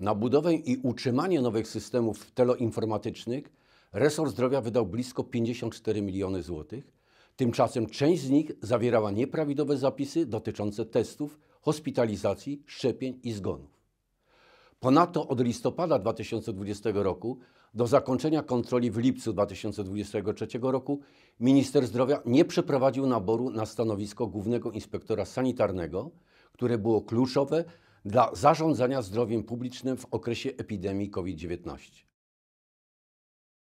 Na budowę i utrzymanie nowych systemów teleinformatycznych resort zdrowia wydał blisko 54 miliony złotych. Tymczasem część z nich zawierała nieprawidłowe zapisy dotyczące testów, hospitalizacji, szczepień i zgonów. Ponadto od listopada 2020 roku do zakończenia kontroli w lipcu 2023 roku minister zdrowia nie przeprowadził naboru na stanowisko głównego inspektora sanitarnego, które było kluczowe dla zarządzania zdrowiem publicznym w okresie epidemii COVID-19.